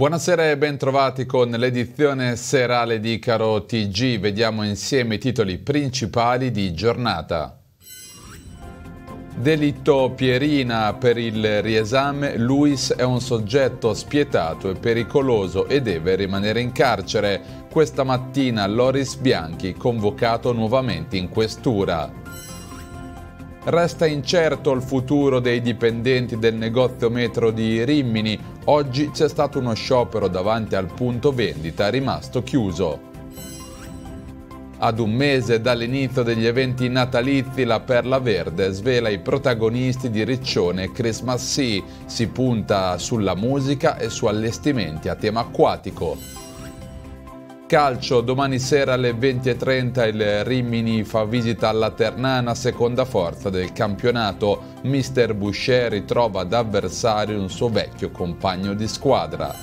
Buonasera e bentrovati con l'edizione serale di Caro TG. Vediamo insieme i titoli principali di giornata. Delitto Pierina per il riesame, Luis è un soggetto spietato e pericoloso e deve rimanere in carcere. Questa mattina Loris Bianchi convocato nuovamente in questura. Resta incerto il futuro dei dipendenti del negozio metro di Rimini, Oggi c'è stato uno sciopero davanti al punto vendita rimasto chiuso. Ad un mese dall'inizio degli eventi natalizi, la Perla Verde svela i protagonisti di Riccione Christmas Sea. Si punta sulla musica e su allestimenti a tema acquatico. Calcio, domani sera alle 20.30 il Rimini fa visita alla Ternana, seconda forza del campionato. Mister Boucher ritrova ad avversario un suo vecchio compagno di squadra.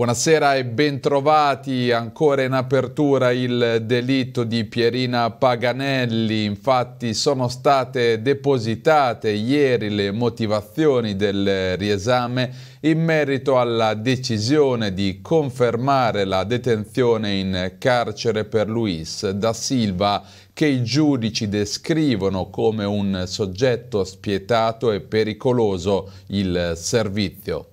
Buonasera e bentrovati ancora in apertura il delitto di Pierina Paganelli. Infatti sono state depositate ieri le motivazioni del riesame in merito alla decisione di confermare la detenzione in carcere per Luis da Silva che i giudici descrivono come un soggetto spietato e pericoloso il servizio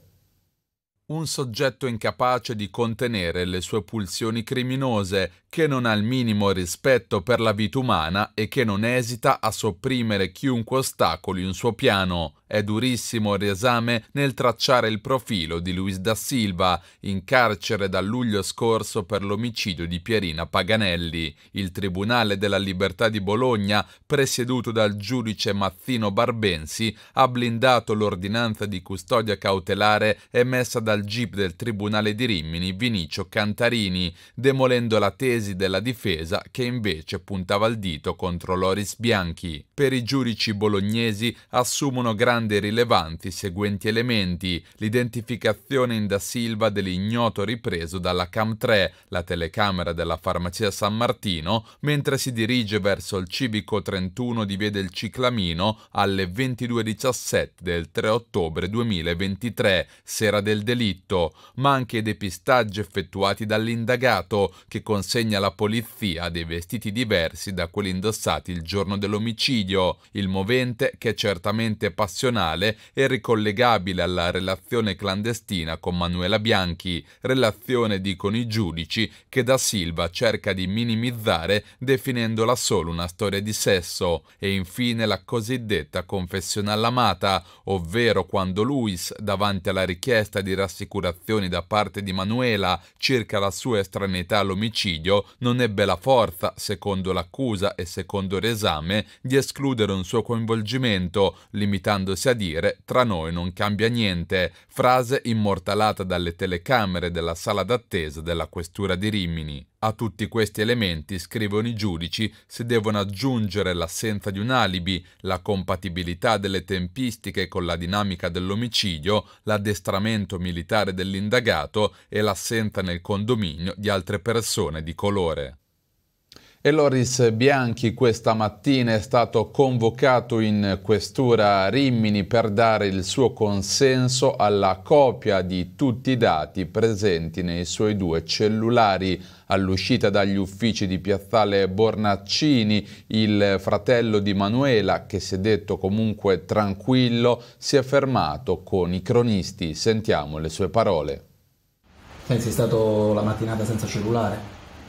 un soggetto incapace di contenere le sue pulsioni criminose che non ha il minimo rispetto per la vita umana e che non esita a sopprimere chiunque ostacoli un suo piano. È durissimo il riesame nel tracciare il profilo di Luis da Silva, in carcere dal luglio scorso per l'omicidio di Pierina Paganelli. Il Tribunale della Libertà di Bologna, presieduto dal giudice Mazzino Barbensi, ha blindato l'ordinanza di custodia cautelare emessa dal GIP del Tribunale di Rimini Vinicio Cantarini, demolendo la tesi tesi della difesa che invece puntava il dito contro Loris Bianchi. Per i giudici bolognesi assumono grande rilevanza i seguenti elementi: l'identificazione in da Silva dell'ignoto ripreso dalla Cam 3, la telecamera della farmacia San Martino, mentre si dirige verso il civico 31 di Via del Ciclamino alle 22.17 del 3 ottobre 2023, sera del delitto, ma anche i depistaggi effettuati dall'indagato che consegna consegna alla polizia dei vestiti diversi da quelli indossati il giorno dell'omicidio. Il movente, che è certamente passionale, è ricollegabile alla relazione clandestina con Manuela Bianchi, relazione dicono i giudici che da Silva cerca di minimizzare definendola solo una storia di sesso, e infine la cosiddetta confessione all'amata, ovvero quando Luis, davanti alla richiesta di rassicurazioni da parte di Manuela circa la sua estraneità all'omicidio, non ebbe la forza, secondo l'accusa e secondo l'esame, di escludere un suo coinvolgimento, limitandosi a dire tra noi non cambia niente, frase immortalata dalle telecamere della sala d'attesa della questura di Rimini. A tutti questi elementi scrivono i giudici se devono aggiungere l'assenza di un alibi, la compatibilità delle tempistiche con la dinamica dell'omicidio, l'addestramento militare dell'indagato e l'assenza nel condominio di altre persone di colore. E Loris Bianchi questa mattina è stato convocato in questura a Rimini per dare il suo consenso alla copia di tutti i dati presenti nei suoi due cellulari. All'uscita dagli uffici di Piazzale Bornaccini, il fratello di Manuela, che si è detto comunque tranquillo, si è fermato con i cronisti. Sentiamo le sue parole. Pensi è stato la mattinata senza cellulare?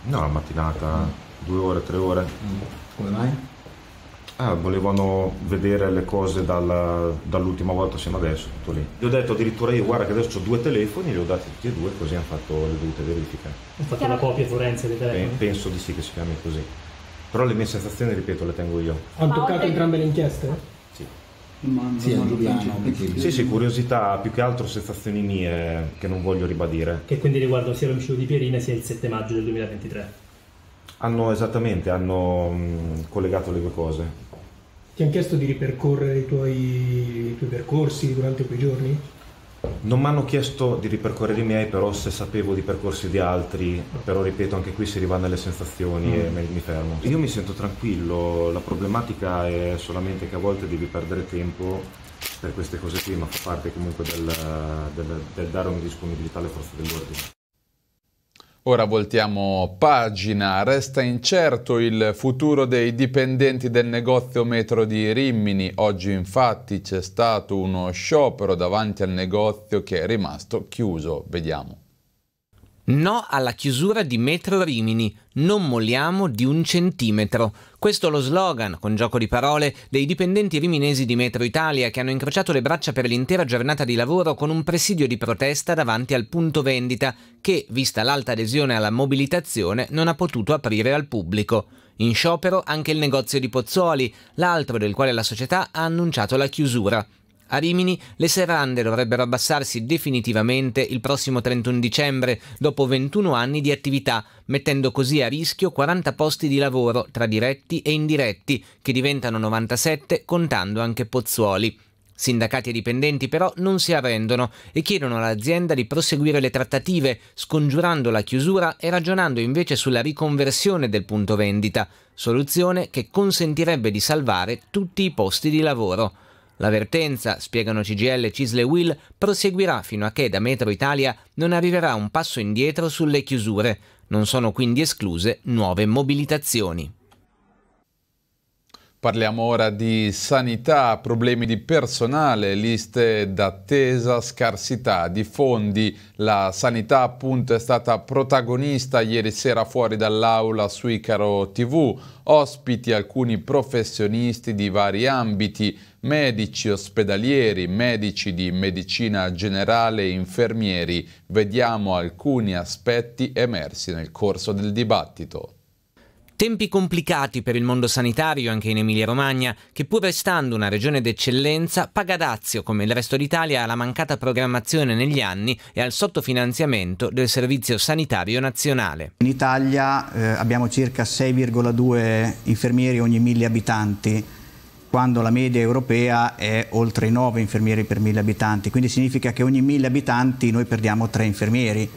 No, la mattinata due ore, tre ore. Come mai? Ah, volevano vedere le cose dalla, dall'ultima volta sino adesso, tutto lì. Gli ho detto addirittura io, guarda che adesso ho due telefoni, li ho dati tutti e due, così hanno fatto le dovute verifiche. Ho fatto una copia forense dei telefoni? Pen- penso di sì che si chiami così. Però le mie sensazioni, ripeto, le tengo io. Hanno toccato entrambe le inchieste? Mando, sì, mando piano, sì, sì, curiosità, più che altro sensazioni mie che non voglio ribadire. Che quindi riguardano sia l'omicidio di Pierina sia il 7 maggio del 2023. Hanno esattamente, hanno mh, mm, collegato le due cose. Ti hanno chiesto di ripercorrere i tuoi, i tuoi percorsi durante quei giorni? Non mi hanno chiesto di ripercorrere i miei, però se sapevo di percorsi di altri, però ripeto, anche qui si rivanno alle sensazioni mm. e me, mi fermo. Io mi sento tranquillo, la problematica è solamente che a volte devi perdere tempo per queste cose qui, ma fa parte comunque del, del, del dare una disponibilità alle forze dell'ordine. Ora voltiamo pagina, resta incerto il futuro dei dipendenti del negozio metro di Rimini, oggi infatti c'è stato uno sciopero davanti al negozio che è rimasto chiuso, vediamo. No alla chiusura di Metro Rimini, non molliamo di un centimetro. Questo è lo slogan, con gioco di parole, dei dipendenti riminesi di Metro Italia che hanno incrociato le braccia per l'intera giornata di lavoro con un presidio di protesta davanti al punto vendita che, vista l'alta adesione alla mobilitazione, non ha potuto aprire al pubblico. In sciopero anche il negozio di Pozzuoli, l'altro del quale la società ha annunciato la chiusura. A Rimini le serrande dovrebbero abbassarsi definitivamente il prossimo 31 dicembre, dopo 21 anni di attività, mettendo così a rischio 40 posti di lavoro tra diretti e indiretti, che diventano 97 contando anche Pozzuoli. Sindacati e dipendenti però non si arrendono e chiedono all'azienda di proseguire le trattative, scongiurando la chiusura e ragionando invece sulla riconversione del punto vendita, soluzione che consentirebbe di salvare tutti i posti di lavoro. L'avvertenza, spiegano CGL, Cisle Will, proseguirà fino a che da Metro Italia non arriverà un passo indietro sulle chiusure. Non sono quindi escluse nuove mobilitazioni. Parliamo ora di sanità, problemi di personale, liste d'attesa, scarsità di fondi. La sanità appunto è stata protagonista ieri sera fuori dall'aula su Icaro TV. Ospiti alcuni professionisti di vari ambiti, medici ospedalieri, medici di medicina generale e infermieri. Vediamo alcuni aspetti emersi nel corso del dibattito. Tempi complicati per il mondo sanitario anche in Emilia-Romagna, che pur restando una regione d'eccellenza, paga dazio come il resto d'Italia alla mancata programmazione negli anni e al sottofinanziamento del Servizio Sanitario Nazionale. In Italia eh, abbiamo circa 6,2 infermieri ogni mille abitanti, quando la media europea è oltre 9 infermieri per mille abitanti, quindi significa che ogni mille abitanti noi perdiamo 3 infermieri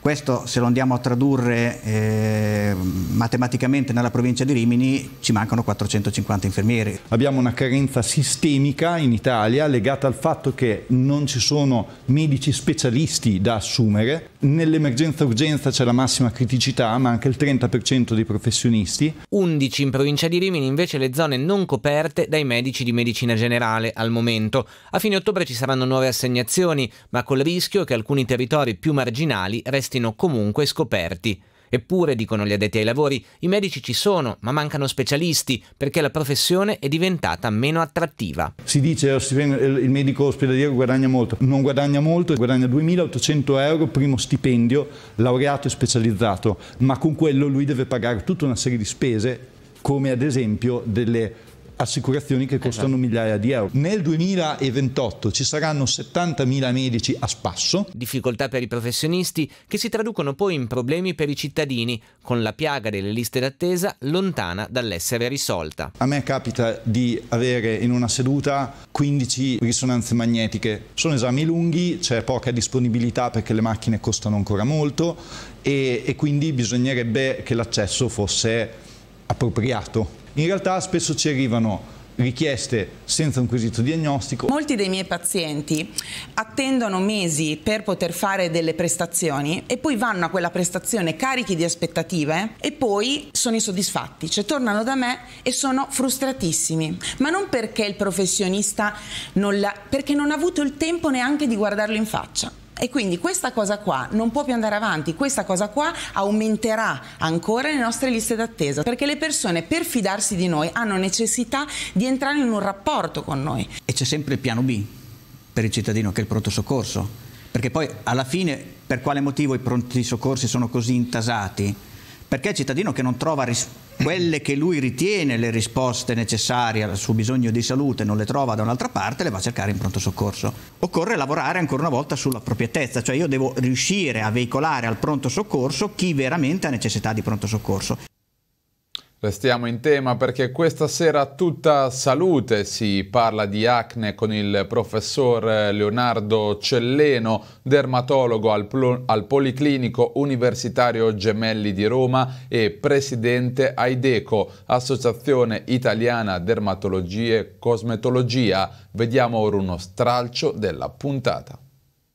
questo se lo andiamo a tradurre eh, matematicamente nella provincia di Rimini ci mancano 450 infermieri. Abbiamo una carenza sistemica in Italia legata al fatto che non ci sono medici specialisti da assumere, nell'emergenza urgenza c'è la massima criticità, ma anche il 30% dei professionisti. 11 in provincia di Rimini invece le zone non coperte dai medici di medicina generale al momento. A fine ottobre ci saranno nuove assegnazioni, ma col rischio che alcuni territori più marginali restino restino comunque scoperti. Eppure, dicono gli addetti ai lavori, i medici ci sono, ma mancano specialisti perché la professione è diventata meno attrattiva. Si dice che eh, il medico ospedaliero guadagna molto, non guadagna molto, guadagna 2.800 euro primo stipendio, laureato e specializzato, ma con quello lui deve pagare tutta una serie di spese come ad esempio delle assicurazioni che costano esatto. migliaia di euro. Nel 2028 ci saranno 70.000 medici a spasso. Difficoltà per i professionisti che si traducono poi in problemi per i cittadini, con la piaga delle liste d'attesa lontana dall'essere risolta. A me capita di avere in una seduta 15 risonanze magnetiche. Sono esami lunghi, c'è poca disponibilità perché le macchine costano ancora molto e, e quindi bisognerebbe che l'accesso fosse appropriato in realtà spesso ci arrivano richieste senza un quesito diagnostico. Molti dei miei pazienti attendono mesi per poter fare delle prestazioni e poi vanno a quella prestazione carichi di aspettative e poi sono insoddisfatti, cioè tornano da me e sono frustratissimi, ma non perché il professionista non l'ha, perché non ha avuto il tempo neanche di guardarlo in faccia. E quindi questa cosa qua non può più andare avanti, questa cosa qua aumenterà ancora le nostre liste d'attesa, perché le persone per fidarsi di noi hanno necessità di entrare in un rapporto con noi. E c'è sempre il piano B per il cittadino, che è il pronto soccorso, perché poi alla fine per quale motivo i pronti soccorsi sono così intasati? Perché il cittadino che non trova quelle che lui ritiene le risposte necessarie al suo bisogno di salute non le trova da un'altra parte, le va a cercare in pronto soccorso occorre lavorare ancora una volta sulla sull'appropriatezza, cioè io devo riuscire a veicolare al pronto soccorso chi veramente ha necessità di pronto soccorso. Restiamo in tema perché questa sera tutta salute si parla di acne con il professor Leonardo Celleno, dermatologo al, al, Policlinico Universitario Gemelli di Roma e presidente AIDECO, Associazione Italiana Dermatologie e Cosmetologia. Vediamo ora uno stralcio della puntata.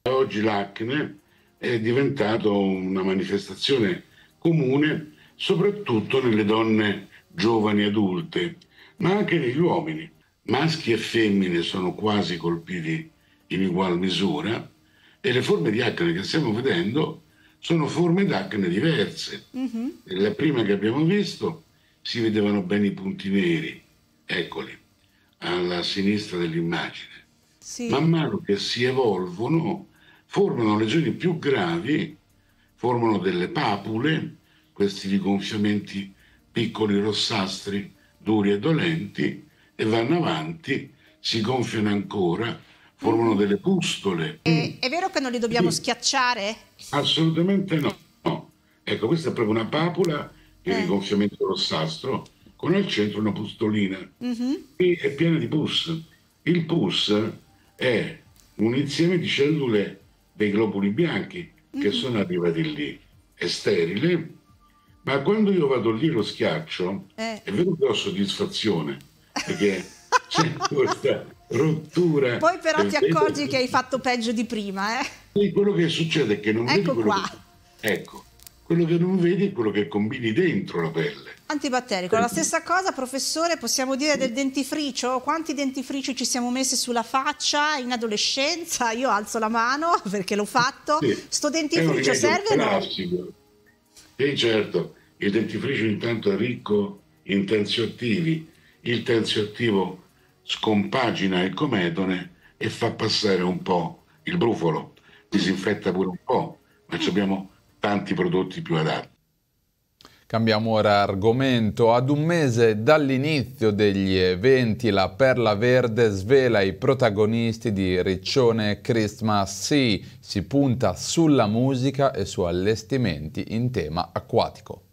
Oggi l'acne è diventato una manifestazione comune soprattutto nelle donne giovani adulte, ma anche negli uomini. Maschi e femmine sono quasi colpiti in ugual misura e le forme di acne che stiamo vedendo sono forme d'acne diverse. Mm-hmm. La prima che abbiamo visto si vedevano bene i punti neri, eccoli, alla sinistra dell'immagine. Sì. Man mano che si evolvono, formano lesioni più gravi, formano delle papule, questi rigonfiamenti piccoli rossastri, duri e dolenti, e vanno avanti, si gonfiano ancora, formano mm. delle pustole. E, è vero che non li dobbiamo sì. schiacciare? Assolutamente no. no. Ecco, questa è proprio una papula di eh. rigonfiamento rossastro, con al centro una pustolina, mm-hmm. e è piena di pus. Il pus è un insieme di cellule dei globuli bianchi mm-hmm. che sono arrivati lì. È sterile, ma quando io vado lì lo schiaccio, eh. è vero che ho soddisfazione, perché c'è questa rottura. Poi però ti accorgi che... hai fatto peggio di prima, eh? E quello che succede è che non ecco vedi quello qua. Che... Ecco, quello che non vedi è quello che combini dentro la pelle. Antibatterico, la ecco. stessa cosa professore possiamo dire del dentifricio, quanti dentifrici ci siamo messi sulla faccia in adolescenza, io alzo la mano perché l'ho fatto, sì. sto dentifricio serve o no? Sì, certo, il dentifricio intanto è ricco in tensiottivi, il tensiottivo scompagina il cometone e fa passare un po' il brufolo, disinfetta pure un po', ma abbiamo tanti prodotti più adatti. Cambiamo ora argomento. Ad un mese dall'inizio degli eventi, la Perla Verde svela i protagonisti di Riccione Christmas Sea. Si punta sulla musica e su allestimenti in tema acquatico.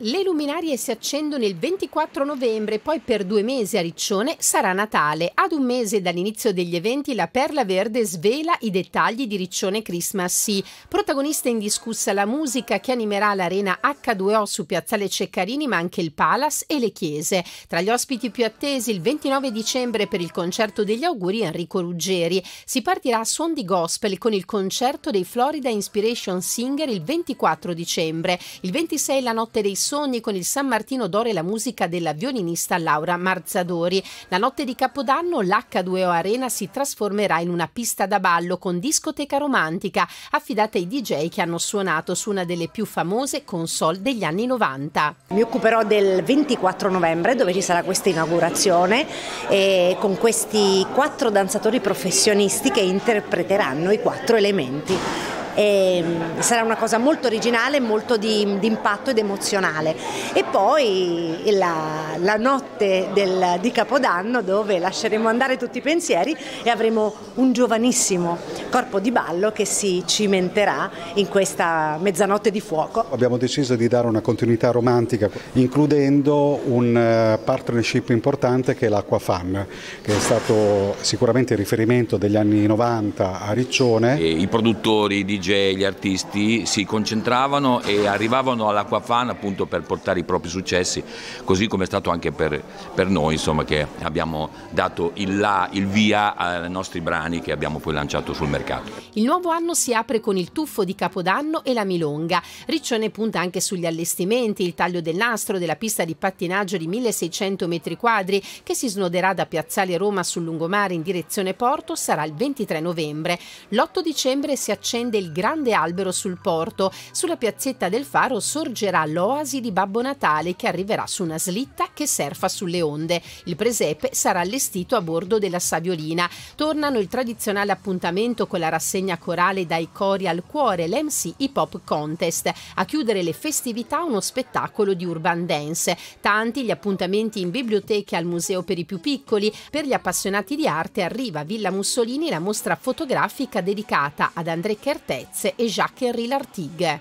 Le luminarie si accendono il 24 novembre, poi per due mesi a Riccione sarà Natale. Ad un mese dall'inizio degli eventi la Perla Verde svela i dettagli di Riccione Christmas Sea. Protagonista indiscussa la musica che animerà l'arena H2O su Piazzale Ceccarini ma anche il Palace e le chiese. Tra gli ospiti più attesi il 29 dicembre per il concerto degli auguri Enrico Ruggeri. Si partirà a suon di gospel con il concerto dei Florida Inspiration Singer il 24 dicembre. Il 26 la notte dei sogni con il San Martino d'Oro e la musica della violinista Laura Marzadori. La notte di Capodanno l'H2O Arena si trasformerà in una pista da ballo con discoteca romantica affidata ai DJ che hanno suonato su una delle più famose console degli anni 90. Mi occuperò del 24 novembre dove ci sarà questa inaugurazione e con questi quattro danzatori professionisti che interpreteranno i quattro elementi e mm, sarà una cosa molto originale, molto di, di impatto ed emozionale. E poi la, la notte del, di Capodanno dove lasceremo andare tutti i pensieri e avremo un giovanissimo corpo di ballo che si cimenterà in questa mezzanotte di fuoco. Abbiamo deciso di dare una continuità romantica includendo un eh, partnership importante che è l'Aquafan che è stato sicuramente il riferimento degli anni 90 a Riccione. E I produttori, di DJ DJ, gli artisti si concentravano e arrivavano all'Aquafan appunto per portare i propri successi, così come è stato anche per, per noi insomma, che abbiamo dato il, là, il via ai nostri brani che abbiamo poi lanciato sul mercato. Il nuovo anno si apre con il tuffo di Capodanno e la Milonga. Riccione punta anche sugli allestimenti, il taglio del nastro della pista di pattinaggio di 1600 metri quadri che si snoderà da Piazzale Roma sul lungomare in direzione Porto sarà il 23 novembre. L'8 dicembre si accende il grande albero sul porto. Sulla piazzetta del faro sorgerà l'oasi di Babbo Natale che arriverà su una slitta che surfa sulle onde. Il presepe sarà allestito a bordo della Saviolina. Tornano il tradizionale appuntamento con la rassegna corale dai cori al cuore, l'MC Hip Hop Contest. A chiudere le festività uno spettacolo di urban dance. Tanti gli appuntamenti in biblioteche al museo per i più piccoli. Per gli appassionati di arte arriva a Villa Mussolini la mostra fotografica dedicata ad André Kerté Varese e Jacques-Henri Lartigue.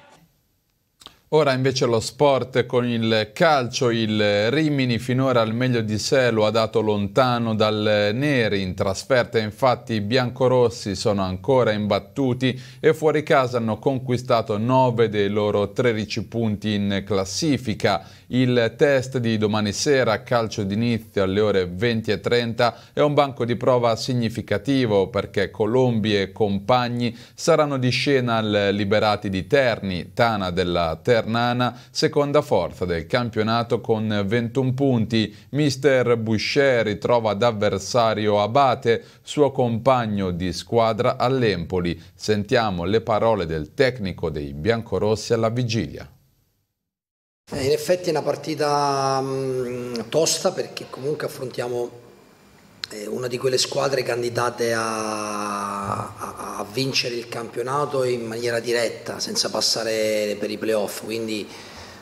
Ora invece lo sport con il calcio, il Rimini finora al meglio di sé lo ha dato lontano dal Neri, in trasferta infatti i biancorossi sono ancora imbattuti e fuori casa hanno conquistato 9 dei loro 13 punti in classifica il test di domani sera, calcio d'inizio alle ore 20.30, è un banco di prova significativo perché Colombi e compagni saranno di scena al Liberati di Terni, Tana della Ternana, seconda forza del campionato con 21 punti. Mister Boucher ritrova d'avversario Abate, suo compagno di squadra all'Empoli. Sentiamo le parole del tecnico dei biancorossi alla vigilia. Eh, in effetti è una partita mm, tosta perché comunque affrontiamo eh, una di quelle squadre candidate a, a, a, vincere il campionato in maniera diretta, senza passare per i playoff, quindi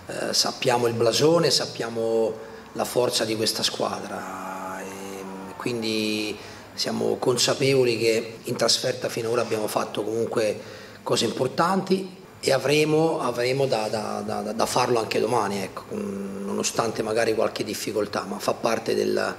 eh, sappiamo il blasone, sappiamo la forza di questa squadra, e, ehm, quindi siamo consapevoli che in trasferta finora abbiamo fatto comunque cose importanti, e avremo, avremo da, da, da, da, farlo anche domani, ecco, nonostante magari qualche difficoltà, ma fa parte, del,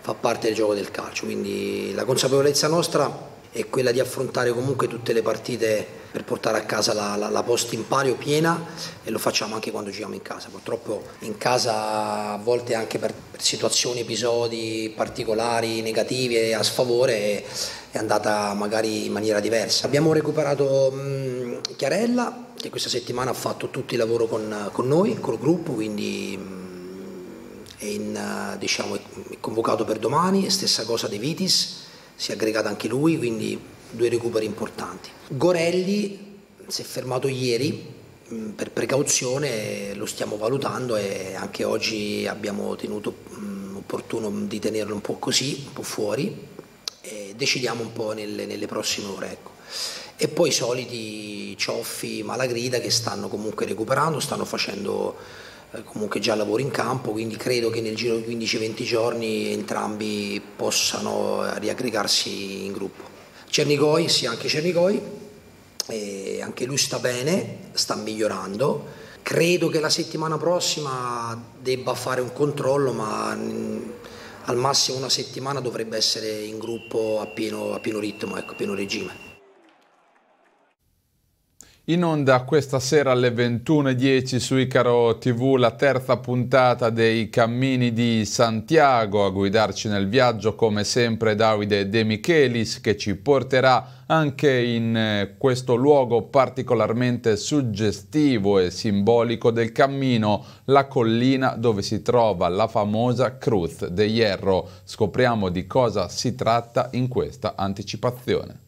fa parte del gioco del calcio, quindi la consapevolezza nostra è quella di affrontare comunque tutte le partite per portare a casa la, la, la posta in pario piena e lo facciamo anche quando giriamo in casa. Purtroppo in casa a volte anche per, per situazioni, episodi particolari, negativi e a sfavore è andata magari in maniera diversa. Abbiamo recuperato mh, mm, Chiarella che questa settimana ha fatto tutto il lavoro con, con noi, col gruppo, quindi mh, mm, è, in, diciamo, è convocato per domani, stessa cosa De Vitis, si è aggregato anche lui, quindi due recuperi importanti. Gorelli si è fermato ieri mm, per precauzione, lo stiamo valutando e anche oggi abbiamo tenuto mm, opportuno di tenerlo un po' così, un po' fuori e decidiamo un po' nelle, nelle prossime ore. Ecco. E poi i soliti Cioffi, Malagrida che stanno comunque recuperando, stanno facendo eh, comunque già lavoro in campo, quindi credo che nel giro di 15-20 giorni entrambi possano eh, riaggregarsi in gruppo. Cernicoi, sì, anche Cernicoi, e anche lui sta bene, sta migliorando. Credo che la settimana prossima debba fare un controllo, ma mm, al massimo una settimana dovrebbe essere in gruppo a pieno, a pieno ritmo, ecco, a pieno regime. In onda questa sera alle 21.10 su Icaro TV la terza puntata dei Cammini di Santiago. A guidarci nel viaggio come sempre Davide De Michelis che ci porterà anche in eh, questo luogo particolarmente suggestivo e simbolico del cammino, la collina dove si trova la famosa Cruz de Hierro. Scopriamo di cosa si tratta in questa anticipazione.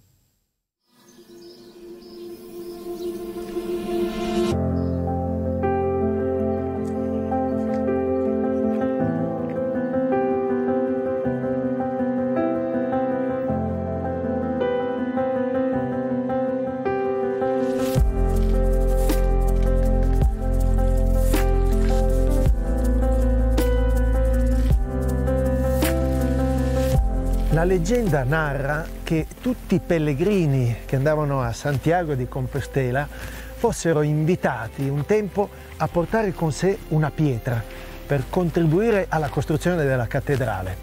La leggenda narra che tutti i pellegrini che andavano a Santiago di Compostela fossero invitati un tempo a portare con sé una pietra per contribuire alla costruzione della cattedrale.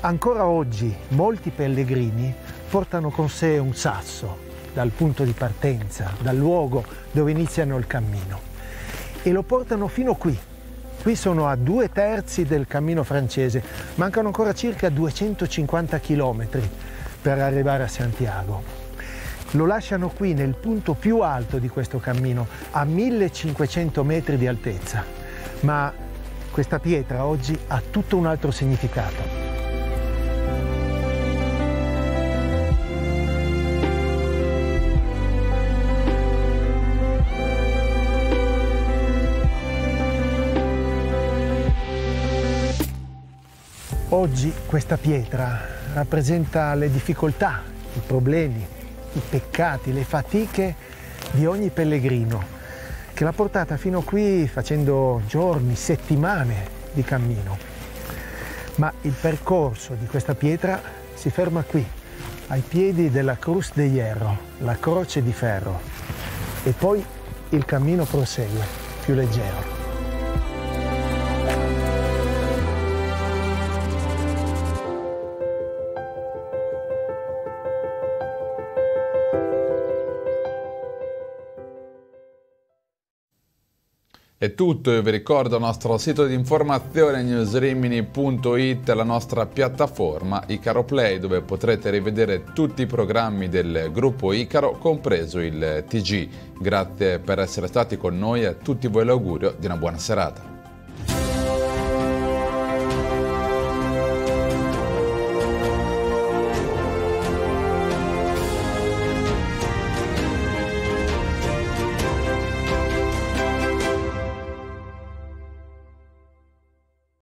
Ancora oggi molti pellegrini portano con sé un sasso dal punto di partenza, dal luogo dove iniziano il cammino e lo portano fino qui, Qui sono a due terzi del cammino francese, mancano ancora circa 250 km per arrivare a Santiago. Lo lasciano qui nel punto più alto di questo cammino, a 1500 metri di altezza, ma questa pietra oggi ha tutto un altro significato. Oggi questa pietra rappresenta le difficoltà, i problemi, i peccati, le fatiche di ogni pellegrino che l'ha portata fino qui facendo giorni, settimane di cammino. Ma il percorso di questa pietra si ferma qui, ai piedi della Cruz de Hierro, la croce di ferro, e poi il cammino prosegue, più leggero. È tutto, io vi ricordo il nostro sito di informazione newsrimini.it, la nostra piattaforma Icaro Play dove potrete rivedere tutti i programmi del gruppo Icaro, compreso il TG. Grazie per essere stati con noi e a tutti voi l'augurio di una buona serata.